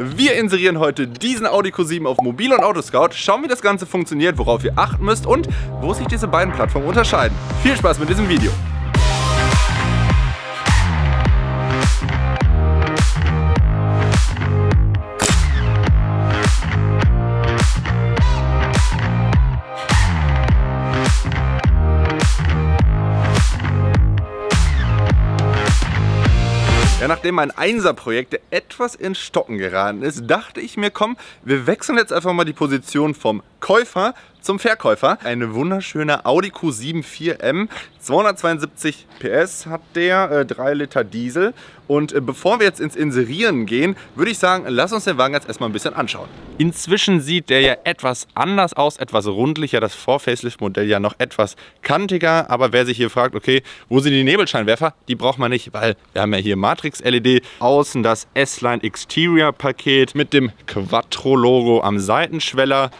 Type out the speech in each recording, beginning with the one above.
Wir inserieren heute diesen Audi Q7 auf Mobil und Autoscout, schauen wie das Ganze funktioniert, worauf ihr achten müsst und wo sich diese beiden Plattformen unterscheiden. Viel Spaß mit diesem Video! nachdem mein Einser-Projekt etwas in Stocken geraten ist, dachte ich mir, komm, wir wechseln jetzt einfach mal die Position vom Käufer zum Verkäufer. Eine wunderschöne Audi Q7 4M, 272 PS hat der, äh, 3 Liter Diesel. Und äh, bevor wir jetzt ins Inserieren gehen, würde ich sagen, lass uns den Wagen jetzt erstmal ein bisschen anschauen. Inzwischen sieht der ja etwas anders aus, etwas rundlicher, das Vor-Facelift-Modell ja noch etwas kantiger. Aber wer sich hier fragt, okay, wo sind die Nebelscheinwerfer? Die braucht man nicht, weil wir haben ja hier Matrix-LED, außen das S-Line Exterior-Paket mit dem Quattro-Logo am Seitenschweller.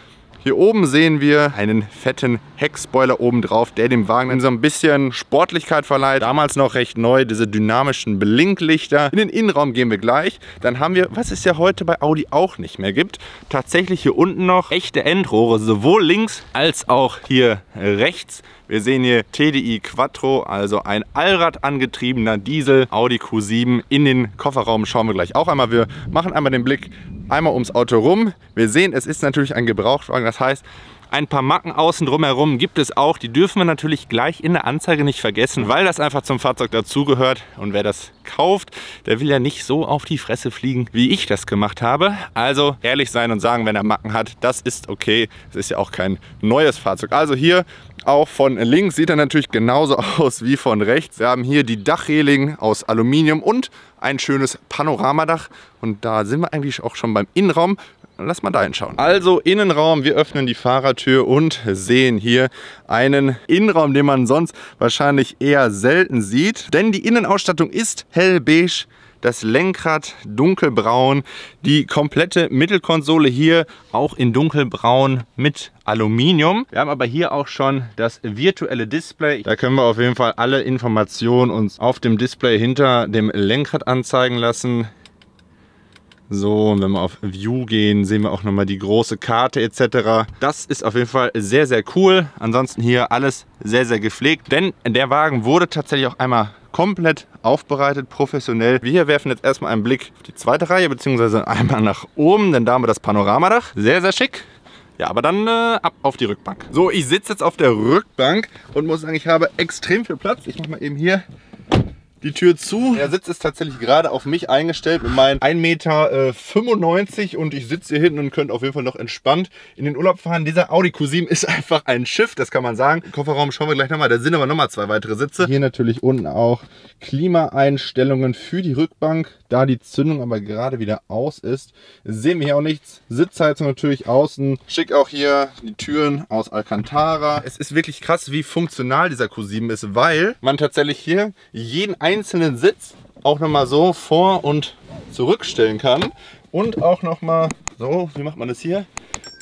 Hier oben sehen wir einen fetten Heckspoiler oben drauf, der dem Wagen dann so ein bisschen Sportlichkeit verleiht. Damals noch recht neu, diese dynamischen Blinklichter. In den Innenraum gehen wir gleich. Dann haben wir, was es ja heute bei Audi auch nicht mehr gibt, tatsächlich hier unten noch echte Endrohre, sowohl links als auch hier rechts. Wir sehen hier TDI Quattro, also ein Allrad angetriebener Diesel Audi Q7 in den Kofferraum. Schauen wir gleich auch einmal. Wir machen einmal den Blick einmal ums Auto rum. Wir sehen, es ist natürlich ein Gebrauchtwagen, das heißt, ein paar Macken außen drumherum gibt es auch. Die dürfen wir natürlich gleich in der Anzeige nicht vergessen, weil das einfach zum Fahrzeug dazugehört. Und wer das kauft, der will ja nicht so auf die Fresse fliegen, wie ich das gemacht habe. Also ehrlich sein und sagen, wenn er Macken hat, das ist okay. Es ist ja auch kein neues Fahrzeug. Also hier auch von links sieht er natürlich genauso aus wie von rechts. Wir haben hier die Dachreling aus Aluminium und ein schönes Panoramadach. Und da sind wir eigentlich auch schon beim Innenraum lass mal da hinschauen. Also Innenraum, wir öffnen die Fahrertür und sehen hier einen Innenraum, den man sonst wahrscheinlich eher selten sieht. Denn die Innenausstattung ist hellbeige das Lenkrad dunkelbraun, die komplette Mittelkonsole hier auch in dunkelbraun mit Aluminium. Wir haben aber hier auch schon das virtuelle Display. Da können wir auf jeden Fall alle Informationen uns auf dem Display hinter dem Lenkrad anzeigen lassen. So, und wenn wir auf View gehen, sehen wir auch nochmal die große Karte etc. Das ist auf jeden Fall sehr, sehr cool. Ansonsten hier alles sehr, sehr gepflegt, denn der Wagen wurde tatsächlich auch einmal komplett aufbereitet, professionell. Wir hier werfen jetzt erstmal einen Blick auf die zweite Reihe, beziehungsweise einmal nach oben, denn da haben wir das Panoramadach. Sehr, sehr schick. Ja, aber dann äh, ab auf die Rückbank. So, ich sitze jetzt auf der Rückbank und muss sagen, ich habe extrem viel Platz. Ich mache mal eben hier die Tür zu. Der Sitz ist tatsächlich gerade auf mich eingestellt mit meinen 1,95 Meter äh, und ich sitze hier hinten und könnte auf jeden Fall noch entspannt in den Urlaub fahren. Dieser Audi Q7 ist einfach ein Schiff, das kann man sagen. Im Kofferraum schauen wir gleich nochmal, da sind aber nochmal zwei weitere Sitze. Hier natürlich unten auch Klimaeinstellungen für die Rückbank. Da die Zündung aber gerade wieder aus ist, sehen wir hier auch nichts. Sitzheizung natürlich außen. Schick auch hier die Türen aus Alcantara. Es ist wirklich krass, wie funktional dieser Q7 ist, weil man tatsächlich hier jeden einzelnen einzelnen Sitz auch nochmal so vor- und zurückstellen kann. Und auch nochmal so, wie macht man das hier?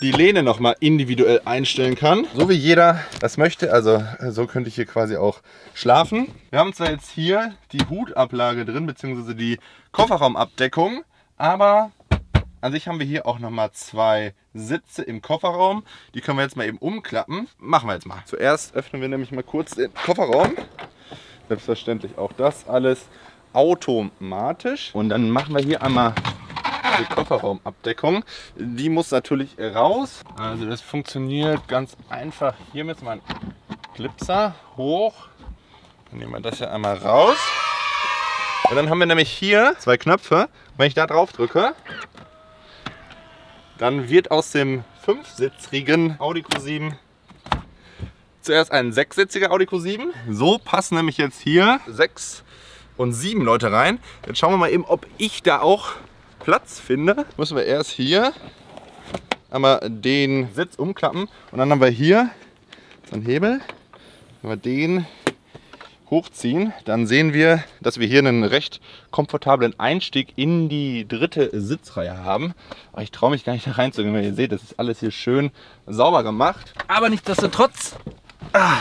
Die Lehne noch mal individuell einstellen kann, so wie jeder das möchte. Also äh, so könnte ich hier quasi auch schlafen. Wir haben zwar jetzt hier die Hutablage drin, beziehungsweise die Kofferraumabdeckung, aber an sich haben wir hier auch noch mal zwei Sitze im Kofferraum. Die können wir jetzt mal eben umklappen. Machen wir jetzt mal. Zuerst öffnen wir nämlich mal kurz den Kofferraum. Selbstverständlich auch das alles automatisch. Und dann machen wir hier einmal die Kofferraumabdeckung. Die muss natürlich raus. Also das funktioniert ganz einfach. Hier mit meinem Clipser hoch. Dann nehmen wir das hier einmal raus. Und dann haben wir nämlich hier zwei Knöpfe. Wenn ich da drauf drücke, dann wird aus dem fünfsitzigen Audi Q7 zuerst einen sechssitziger Audi Q7. So passen nämlich jetzt hier sechs und sieben Leute rein. Jetzt schauen wir mal eben, ob ich da auch Platz finde. Müssen wir erst hier einmal den Sitz umklappen und dann haben wir hier so einen Hebel. Wenn wir den hochziehen, dann sehen wir, dass wir hier einen recht komfortablen Einstieg in die dritte Sitzreihe haben. Aber ich traue mich gar nicht da reinzugehen, weil ihr seht, das ist alles hier schön sauber gemacht. Aber nichtsdestotrotz Ah.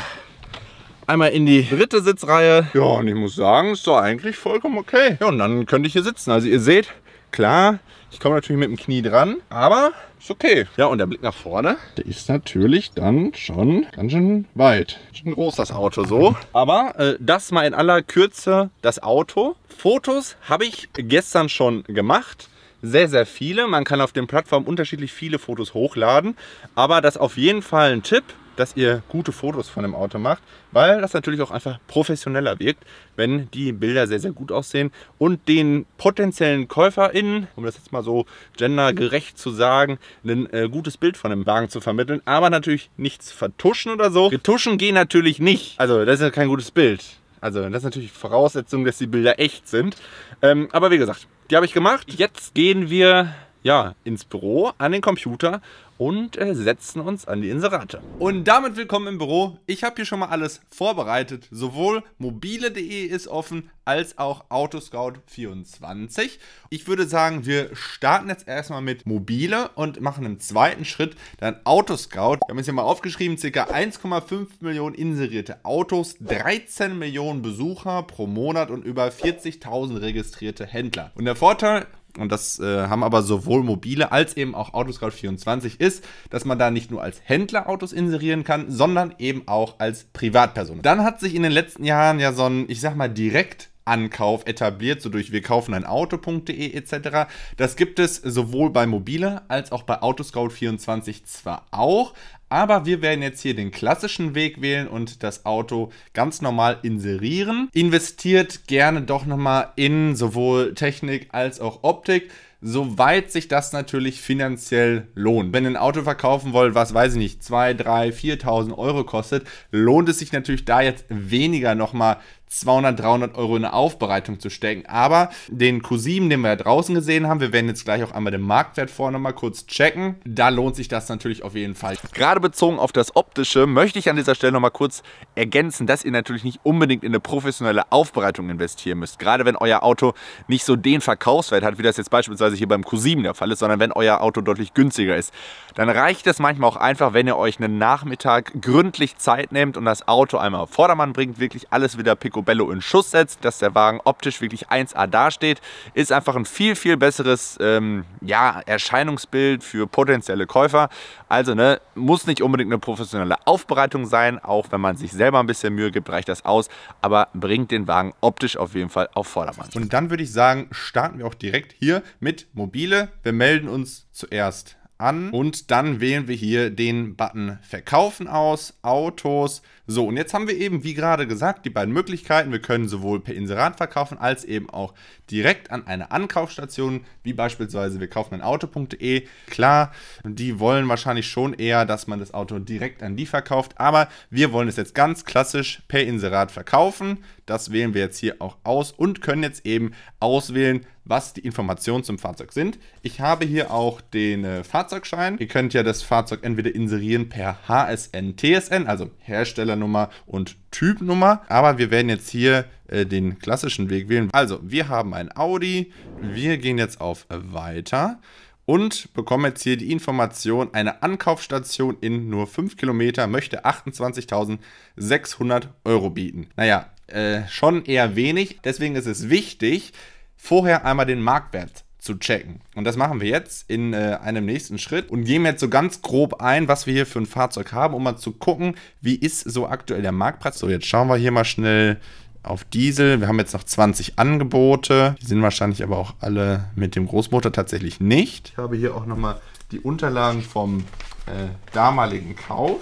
Einmal in die dritte Sitzreihe. Ja, und ich muss sagen, ist doch eigentlich vollkommen okay. Ja, und dann könnte ich hier sitzen. Also ihr seht, klar, ich komme natürlich mit dem Knie dran, aber ist okay. Ja, und der Blick nach vorne, der ist natürlich dann schon ganz schön weit. Schon groß das Auto so. Aber äh, das mal in aller Kürze das Auto. Fotos habe ich gestern schon gemacht sehr, sehr viele. Man kann auf den Plattformen unterschiedlich viele Fotos hochladen. Aber das ist auf jeden Fall ein Tipp dass ihr gute Fotos von dem Auto macht, weil das natürlich auch einfach professioneller wirkt, wenn die Bilder sehr, sehr gut aussehen und den potenziellen KäuferInnen, um das jetzt mal so gendergerecht zu sagen, ein äh, gutes Bild von dem Wagen zu vermitteln, aber natürlich nichts vertuschen oder so. Getuschen gehen natürlich nicht. Also das ist ja kein gutes Bild. Also das ist natürlich Voraussetzung, dass die Bilder echt sind. Ähm, aber wie gesagt, die habe ich gemacht. Jetzt gehen wir ja, ins Büro, an den Computer und äh, setzen uns an die Inserate. Und damit willkommen im Büro. Ich habe hier schon mal alles vorbereitet. Sowohl mobile.de ist offen, als auch Autoscout24. Ich würde sagen, wir starten jetzt erstmal mit mobile und machen im zweiten Schritt dann Autoscout. Wir haben es hier mal aufgeschrieben, ca. 1,5 Millionen inserierte Autos, 13 Millionen Besucher pro Monat und über 40.000 registrierte Händler. Und der Vorteil und das äh, haben aber sowohl mobile als eben auch Autoscout24 ist, dass man da nicht nur als Händler Autos inserieren kann, sondern eben auch als Privatperson. Dann hat sich in den letzten Jahren ja so ein, ich sag mal, direkt Ankauf etabliert, so durch wir kaufen ein Auto.de etc. Das gibt es sowohl bei mobile als auch bei Autoscout24 zwar auch, aber wir werden jetzt hier den klassischen Weg wählen und das Auto ganz normal inserieren. Investiert gerne doch nochmal in sowohl Technik als auch Optik soweit sich das natürlich finanziell lohnt. Wenn ihr ein Auto verkaufen wollt, was weiß ich nicht, 2, 3, 4.000 Euro kostet, lohnt es sich natürlich da jetzt weniger nochmal 200, 300 Euro in eine Aufbereitung zu stecken. Aber den Q7, den wir ja draußen gesehen haben, wir werden jetzt gleich auch einmal den Marktwert vorher nochmal kurz checken. Da lohnt sich das natürlich auf jeden Fall. Gerade bezogen auf das Optische möchte ich an dieser Stelle nochmal kurz ergänzen, dass ihr natürlich nicht unbedingt in eine professionelle Aufbereitung investieren müsst. Gerade wenn euer Auto nicht so den Verkaufswert hat, wie das jetzt beispielsweise hier beim Q7 der Fall ist, sondern wenn euer Auto deutlich günstiger ist, dann reicht es manchmal auch einfach, wenn ihr euch einen Nachmittag gründlich Zeit nehmt und das Auto einmal auf Vordermann bringt, wirklich alles wieder pico Bello in Schuss setzt, dass der Wagen optisch wirklich 1A dasteht, ist einfach ein viel, viel besseres ähm, ja, Erscheinungsbild für potenzielle Käufer. Also ne, muss nicht unbedingt eine professionelle Aufbereitung sein, auch wenn man sich selber ein bisschen Mühe gibt, reicht das aus, aber bringt den Wagen optisch auf jeden Fall auf Vordermann. Und dann würde ich sagen, starten wir auch direkt hier mit Mobile. Wir melden uns zuerst an. Und dann wählen wir hier den Button Verkaufen aus, Autos. So, und jetzt haben wir eben, wie gerade gesagt, die beiden Möglichkeiten. Wir können sowohl per Inserat verkaufen, als eben auch direkt an eine Ankaufstation, wie beispielsweise wir kaufen ein Auto.de. Klar, die wollen wahrscheinlich schon eher, dass man das Auto direkt an die verkauft, aber wir wollen es jetzt ganz klassisch per Inserat verkaufen. Das wählen wir jetzt hier auch aus und können jetzt eben auswählen, was die Informationen zum Fahrzeug sind. Ich habe hier auch den äh, Fahrzeugschein. Ihr könnt ja das Fahrzeug entweder inserieren per HSN, TSN, also Herstellernummer und Typnummer. Aber wir werden jetzt hier äh, den klassischen Weg wählen. Also, wir haben ein Audi. Wir gehen jetzt auf Weiter und bekomme jetzt hier die Information, eine Ankaufsstation in nur 5 Kilometer möchte 28.600 Euro bieten. Naja, äh, schon eher wenig. Deswegen ist es wichtig, vorher einmal den Marktwert zu checken. Und das machen wir jetzt in äh, einem nächsten Schritt und gehen jetzt so ganz grob ein, was wir hier für ein Fahrzeug haben, um mal zu gucken, wie ist so aktuell der Marktpreis. So, jetzt schauen wir hier mal schnell auf Diesel. Wir haben jetzt noch 20 Angebote. Die sind wahrscheinlich aber auch alle mit dem Großmotor tatsächlich nicht. Ich habe hier auch nochmal die Unterlagen vom äh, damaligen Kauf.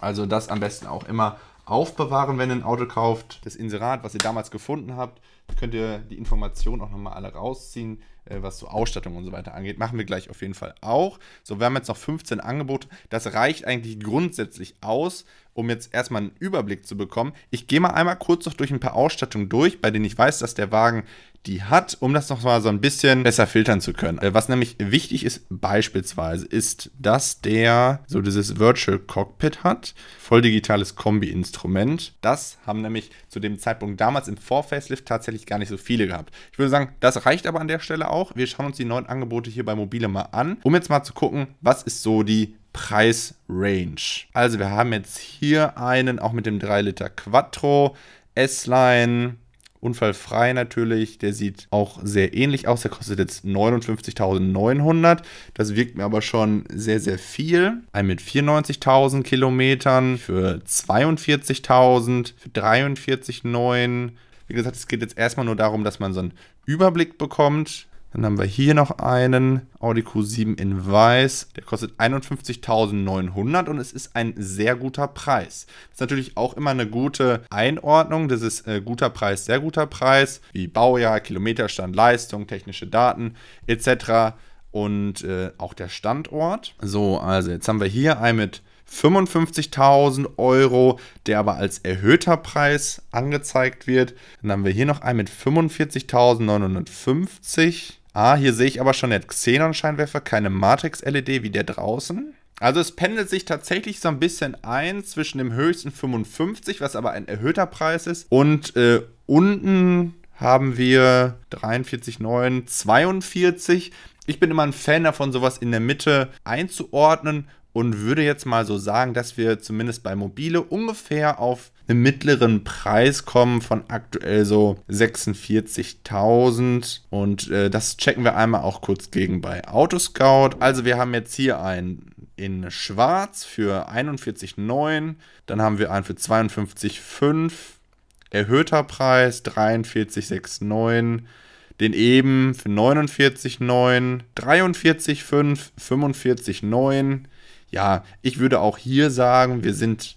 Also das am besten auch immer aufbewahren, wenn ihr ein Auto kauft. Das Inserat, was ihr damals gefunden habt, könnt ihr die Informationen auch nochmal alle rausziehen, äh, was so Ausstattung und so weiter angeht. Machen wir gleich auf jeden Fall auch. So, wir haben jetzt noch 15 Angebote. Das reicht eigentlich grundsätzlich aus, um jetzt erstmal einen Überblick zu bekommen. Ich gehe mal einmal kurz noch durch ein paar Ausstattungen durch, bei denen ich weiß, dass der Wagen die hat, um das noch mal so ein bisschen besser filtern zu können. Äh, was nämlich wichtig ist beispielsweise, ist, dass der so dieses Virtual Cockpit hat, voll digitales Kombi-Instrument. Das haben nämlich zu dem Zeitpunkt damals im Vorfacelift tatsächlich gar nicht so viele gehabt. Ich würde sagen, das reicht aber an der Stelle auch. Wir schauen uns die neuen Angebote hier bei Mobile mal an, um jetzt mal zu gucken, was ist so die Preisrange. Also wir haben jetzt hier einen auch mit dem 3 Liter Quattro, S-Line, Unfallfrei natürlich. Der sieht auch sehr ähnlich aus. Der kostet jetzt 59.900. Das wirkt mir aber schon sehr, sehr viel. Ein mit 94.000 Kilometern für 42.000, für 43.900. Wie gesagt, es geht jetzt erstmal nur darum, dass man so einen Überblick bekommt. Dann haben wir hier noch einen Audi Q7 in weiß. Der kostet 51.900 und es ist ein sehr guter Preis. Das ist natürlich auch immer eine gute Einordnung. Das ist äh, guter Preis, sehr guter Preis, wie Baujahr, Kilometerstand, Leistung, technische Daten etc. Und äh, auch der Standort. So, also jetzt haben wir hier einen mit 55.000 Euro, der aber als erhöhter Preis angezeigt wird. Dann haben wir hier noch einen mit 45.950 Ah, hier sehe ich aber schon der Xenon-Scheinwerfer, keine Matrix-LED wie der draußen. Also es pendelt sich tatsächlich so ein bisschen ein zwischen dem höchsten 55, was aber ein erhöhter Preis ist, und äh, unten haben wir 43,9, 42. Ich bin immer ein Fan davon, sowas in der Mitte einzuordnen und würde jetzt mal so sagen, dass wir zumindest bei Mobile ungefähr auf einem mittleren Preis kommen von aktuell so 46.000. Und äh, das checken wir einmal auch kurz gegen bei Autoscout. Also wir haben jetzt hier ein in Schwarz für 41,9. Dann haben wir einen für 52,5. Erhöhter Preis 43,69 den eben für 49,9, 43,5, 45,9. Ja, ich würde auch hier sagen, wir sind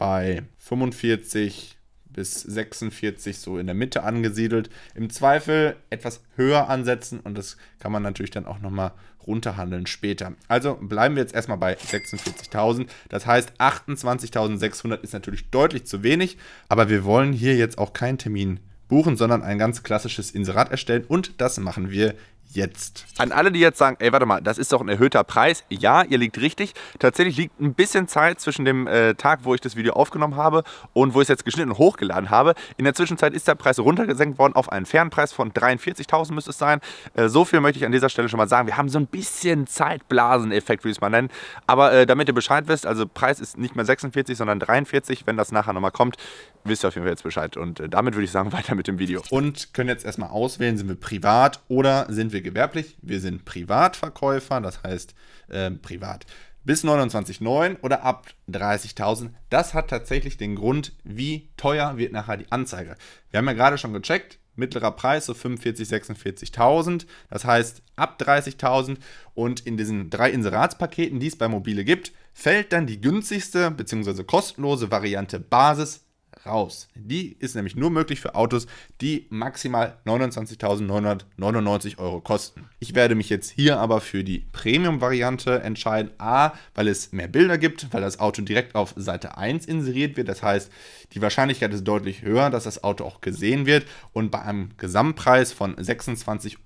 bei 45 bis 46 so in der Mitte angesiedelt. Im Zweifel etwas höher ansetzen und das kann man natürlich dann auch nochmal runterhandeln später. Also bleiben wir jetzt erstmal bei 46.000. Das heißt, 28.600 ist natürlich deutlich zu wenig, aber wir wollen hier jetzt auch keinen Termin buchen, sondern ein ganz klassisches Inserat erstellen und das machen wir jetzt. An alle, die jetzt sagen, ey, warte mal, das ist doch ein erhöhter Preis. Ja, ihr liegt richtig. Tatsächlich liegt ein bisschen Zeit zwischen dem äh, Tag, wo ich das Video aufgenommen habe und wo ich es jetzt geschnitten und hochgeladen habe. In der Zwischenzeit ist der Preis runtergesenkt worden auf einen Fernpreis von 43.000 müsste es sein. Äh, so viel möchte ich an dieser Stelle schon mal sagen. Wir haben so ein bisschen Zeitblaseneffekt, würde ich es mal nennen. Aber äh, damit ihr Bescheid wisst, also Preis ist nicht mehr 46, sondern 43. Wenn das nachher nochmal kommt, wisst ihr auf jeden Fall jetzt Bescheid. Und äh, damit würde ich sagen, weiter mit dem Video. Und können jetzt erstmal auswählen, sind wir privat oder sind wir wir gewerblich, wir sind Privatverkäufer, das heißt äh, privat bis 29,9 oder ab 30.000. Das hat tatsächlich den Grund, wie teuer wird nachher die Anzeige. Wir haben ja gerade schon gecheckt, mittlerer Preis so 45.000, 46.000. Das heißt ab 30.000 und in diesen drei Inseratspaketen, die es bei Mobile gibt, fällt dann die günstigste bzw. kostenlose Variante Basis raus. Die ist nämlich nur möglich für Autos, die maximal 29.999 Euro kosten. Ich werde mich jetzt hier aber für die Premium-Variante entscheiden. A, weil es mehr Bilder gibt, weil das Auto direkt auf Seite 1 inseriert wird. Das heißt, die Wahrscheinlichkeit ist deutlich höher, dass das Auto auch gesehen wird. Und bei einem Gesamtpreis von 26,90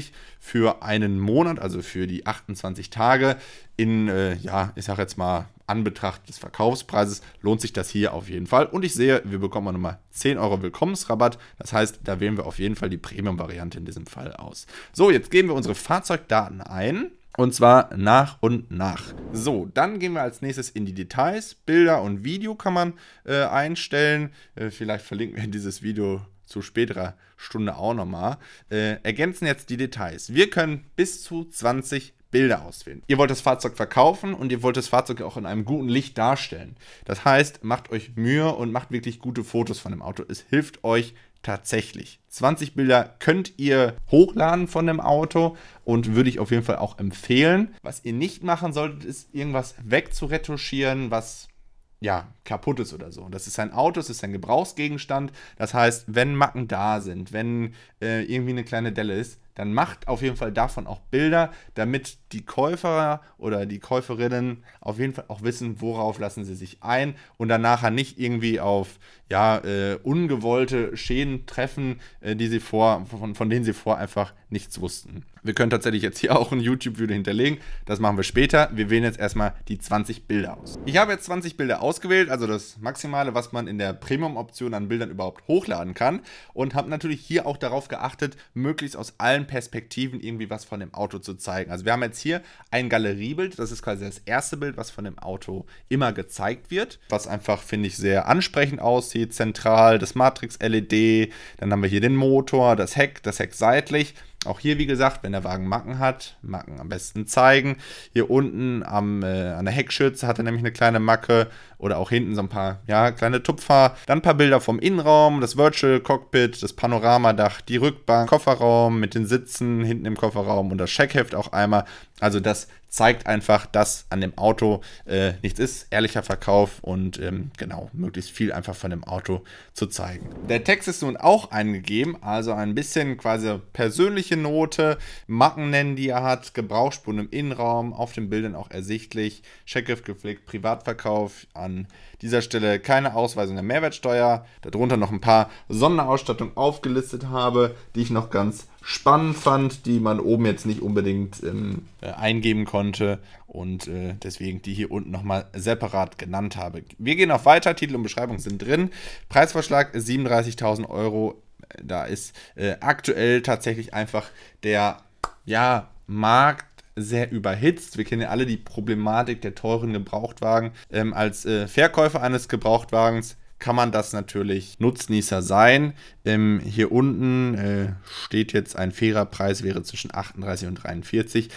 Euro für einen Monat, also für die 28 Tage, in, äh, ja, ich sag jetzt mal, Anbetracht des Verkaufspreises lohnt sich das hier auf jeden Fall. Und ich sehe, wir bekommen nochmal 10 Euro Willkommensrabatt. Das heißt, da wählen wir auf jeden Fall die Premium-Variante in diesem Fall aus. So, jetzt geben wir unsere Fahrzeugdaten ein. Und zwar nach und nach. So, dann gehen wir als nächstes in die Details. Bilder und Video kann man äh, einstellen. Äh, vielleicht verlinken wir dieses Video zu späterer Stunde auch nochmal. Äh, ergänzen jetzt die Details. Wir können bis zu 20 Bilder auswählen. Ihr wollt das Fahrzeug verkaufen und ihr wollt das Fahrzeug auch in einem guten Licht darstellen. Das heißt, macht euch Mühe und macht wirklich gute Fotos von dem Auto. Es hilft euch tatsächlich. 20 Bilder könnt ihr hochladen von dem Auto und würde ich auf jeden Fall auch empfehlen. Was ihr nicht machen solltet, ist irgendwas wegzuretuschieren, was ja, kaputt ist oder so. Das ist ein Auto, es ist ein Gebrauchsgegenstand. Das heißt, wenn Macken da sind, wenn äh, irgendwie eine kleine Delle ist, dann macht auf jeden Fall davon auch Bilder, damit die Käufer oder die Käuferinnen auf jeden Fall auch wissen, worauf lassen sie sich ein und dann nachher nicht irgendwie auf ja, äh, ungewollte Schäden treffen, äh, die sie vor, von, von denen sie vor einfach nichts wussten. Wir können tatsächlich jetzt hier auch ein YouTube-Video hinterlegen. Das machen wir später. Wir wählen jetzt erstmal die 20 Bilder aus. Ich habe jetzt 20 Bilder ausgewählt, also das Maximale, was man in der Premium-Option an Bildern überhaupt hochladen kann. Und habe natürlich hier auch darauf geachtet, möglichst aus allen allen Perspektiven irgendwie was von dem Auto zu zeigen. Also wir haben jetzt hier ein Galeriebild, das ist quasi das erste Bild, was von dem Auto immer gezeigt wird, was einfach, finde ich, sehr ansprechend aussieht. Zentral das Matrix-LED, dann haben wir hier den Motor, das Heck, das Heck seitlich. Auch hier, wie gesagt, wenn der Wagen Macken hat, Macken am besten zeigen. Hier unten am, äh, an der Heckschürze hat er nämlich eine kleine Macke oder auch hinten so ein paar ja, kleine Tupfer. Dann ein paar Bilder vom Innenraum, das Virtual Cockpit, das Panoramadach, die Rückbank, Kofferraum mit den Sitzen hinten im Kofferraum und das Scheckheft auch einmal. Also das zeigt einfach, dass an dem Auto äh, nichts ist. Ehrlicher Verkauf und ähm, genau, möglichst viel einfach von dem Auto zu zeigen. Der Text ist nun auch eingegeben, also ein bisschen quasi persönliche Note, Macken nennen, die er hat, Gebrauchsspuren im Innenraum, auf den Bildern auch ersichtlich, Checkgift gepflegt, Privatverkauf an dieser Stelle keine Ausweisung der Mehrwertsteuer, darunter noch ein paar Sonderausstattungen aufgelistet habe, die ich noch ganz spannend fand, die man oben jetzt nicht unbedingt ähm, äh, eingeben konnte und äh, deswegen die hier unten nochmal separat genannt habe. Wir gehen auf weiter, Titel und Beschreibung sind drin. Preisvorschlag 37.000 Euro. Da ist äh, aktuell tatsächlich einfach der ja, Markt sehr überhitzt. Wir kennen ja alle die Problematik der teuren Gebrauchtwagen. Ähm, als äh, Verkäufer eines Gebrauchtwagens kann man das natürlich Nutznießer sein. Ähm, hier unten äh, steht jetzt ein fairer Preis, wäre zwischen 38 und 43.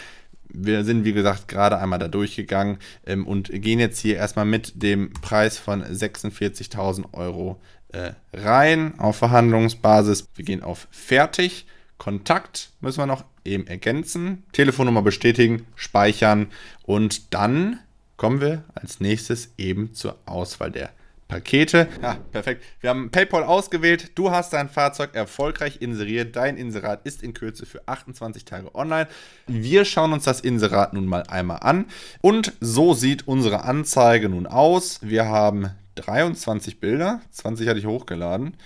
Wir sind, wie gesagt, gerade einmal da durchgegangen ähm, und gehen jetzt hier erstmal mit dem Preis von 46.000 Euro äh, rein auf Verhandlungsbasis. Wir gehen auf Fertig Kontakt müssen wir noch eben ergänzen, Telefonnummer bestätigen, speichern und dann kommen wir als nächstes eben zur Auswahl der Pakete. Ja, perfekt. Wir haben PayPal ausgewählt. Du hast dein Fahrzeug erfolgreich inseriert. Dein Inserat ist in Kürze für 28 Tage online. Wir schauen uns das Inserat nun mal einmal an. Und so sieht unsere Anzeige nun aus. Wir haben 23 Bilder. 20 hatte ich hochgeladen.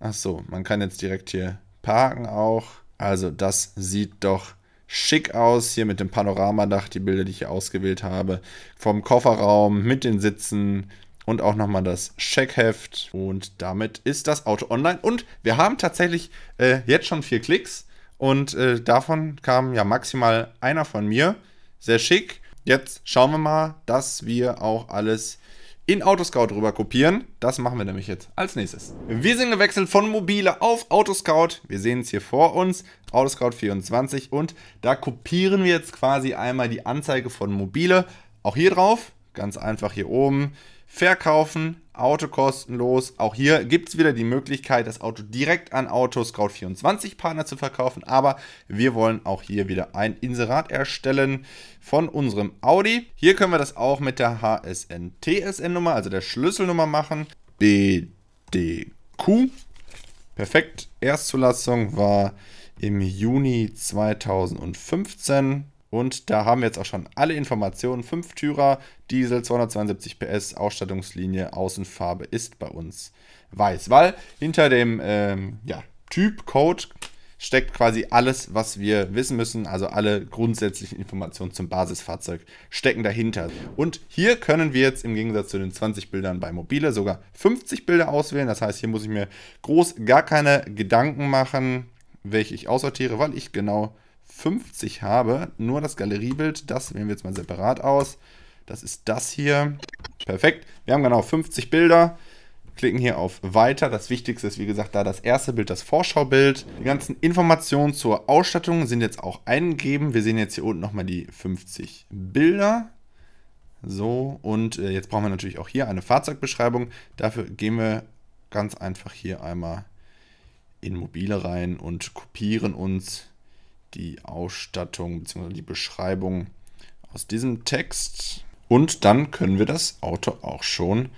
Ach so, man kann jetzt direkt hier Parken auch. Also das sieht doch schick aus hier mit dem Panoramadach, die Bilder, die ich hier ausgewählt habe. Vom Kofferraum mit den Sitzen und auch nochmal das Scheckheft. Und damit ist das Auto online. Und wir haben tatsächlich äh, jetzt schon vier Klicks. Und äh, davon kam ja maximal einer von mir. Sehr schick. Jetzt schauen wir mal, dass wir auch alles in Autoscout rüber kopieren. Das machen wir nämlich jetzt als nächstes. Wir sind gewechselt von Mobile auf Autoscout. Wir sehen es hier vor uns, Autoscout 24 und da kopieren wir jetzt quasi einmal die Anzeige von Mobile. Auch hier drauf, ganz einfach hier oben verkaufen, Auto kostenlos. Auch hier gibt es wieder die Möglichkeit, das Auto direkt an Autoscout24 Partner zu verkaufen. Aber wir wollen auch hier wieder ein Inserat erstellen von unserem Audi. Hier können wir das auch mit der HSN-TSN-Nummer, also der Schlüsselnummer machen. BDQ. Perfekt. Erstzulassung war im Juni 2015. Und da haben wir jetzt auch schon alle Informationen. Fünf Türer, Diesel, 272 PS, Ausstattungslinie, Außenfarbe ist bei uns weiß. Weil hinter dem ähm, ja, Typcode steckt quasi alles, was wir wissen müssen. Also alle grundsätzlichen Informationen zum Basisfahrzeug stecken dahinter. Und hier können wir jetzt im Gegensatz zu den 20 Bildern bei Mobile sogar 50 Bilder auswählen. Das heißt, hier muss ich mir groß gar keine Gedanken machen, welche ich aussortiere, weil ich genau 50 habe. Nur das Galeriebild, das wählen wir jetzt mal separat aus. Das ist das hier. Perfekt. Wir haben genau 50 Bilder. Klicken hier auf Weiter. Das Wichtigste ist, wie gesagt, da das erste Bild, das Vorschaubild. Die ganzen Informationen zur Ausstattung sind jetzt auch eingegeben. Wir sehen jetzt hier unten nochmal die 50 Bilder. So, und äh, jetzt brauchen wir natürlich auch hier eine Fahrzeugbeschreibung. Dafür gehen wir ganz einfach hier einmal in Mobile rein und kopieren uns die Ausstattung bzw. die Beschreibung aus diesem Text. Und dann können wir das Auto auch schon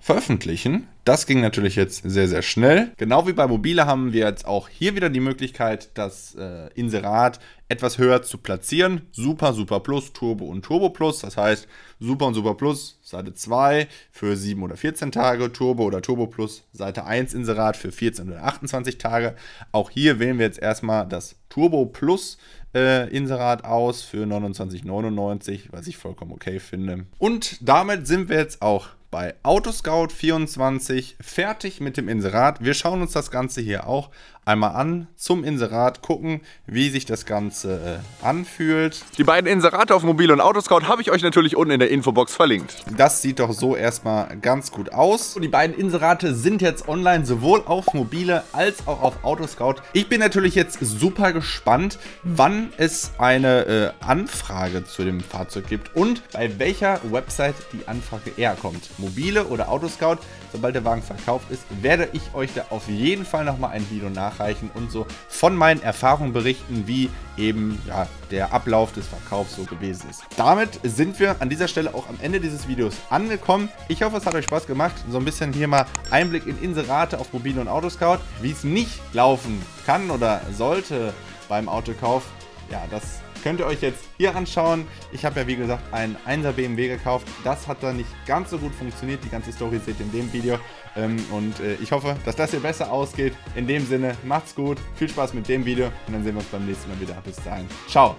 veröffentlichen. Das ging natürlich jetzt sehr, sehr schnell. Genau wie bei Mobile haben wir jetzt auch hier wieder die Möglichkeit, das äh, Inserat etwas höher zu platzieren. Super, Super Plus, Turbo und Turbo Plus. Das heißt, Super und Super Plus Seite 2 für 7 oder 14 Tage, Turbo oder Turbo Plus Seite 1 Inserat für 14 oder 28 Tage. Auch hier wählen wir jetzt erstmal das Turbo Plus äh, Inserat aus für 29,99, was ich vollkommen okay finde. Und damit sind wir jetzt auch bei Autoscout24 fertig mit dem Inserat. Wir schauen uns das Ganze hier auch einmal an zum Inserat, gucken, wie sich das Ganze äh, anfühlt. Die beiden Inserate auf Mobil und Autoscout habe ich euch natürlich unten in der Infobox verlinkt. Das sieht doch so erstmal ganz gut aus. Und Die beiden Inserate sind jetzt online, sowohl auf Mobile als auch auf Autoscout. Ich bin natürlich jetzt super gespannt, wann es eine äh, Anfrage zu dem Fahrzeug gibt und bei welcher Website die Anfrage eher kommt mobile oder Autoscout. Sobald der Wagen verkauft ist, werde ich euch da auf jeden Fall nochmal ein Video nachreichen und so von meinen Erfahrungen berichten, wie eben ja, der Ablauf des Verkaufs so gewesen ist. Damit sind wir an dieser Stelle auch am Ende dieses Videos angekommen. Ich hoffe, es hat euch Spaß gemacht. So ein bisschen hier mal Einblick in Inserate auf Mobile und Autoscout. Wie es nicht laufen kann oder sollte beim Autokauf, ja, das ist Könnt ihr euch jetzt hier anschauen. Ich habe ja wie gesagt einen 1er BMW gekauft. Das hat dann nicht ganz so gut funktioniert. Die ganze Story seht ihr in dem Video. Ähm, und äh, ich hoffe, dass das hier besser ausgeht. In dem Sinne, macht's gut. Viel Spaß mit dem Video. Und dann sehen wir uns beim nächsten Mal wieder. Bis dahin. Ciao.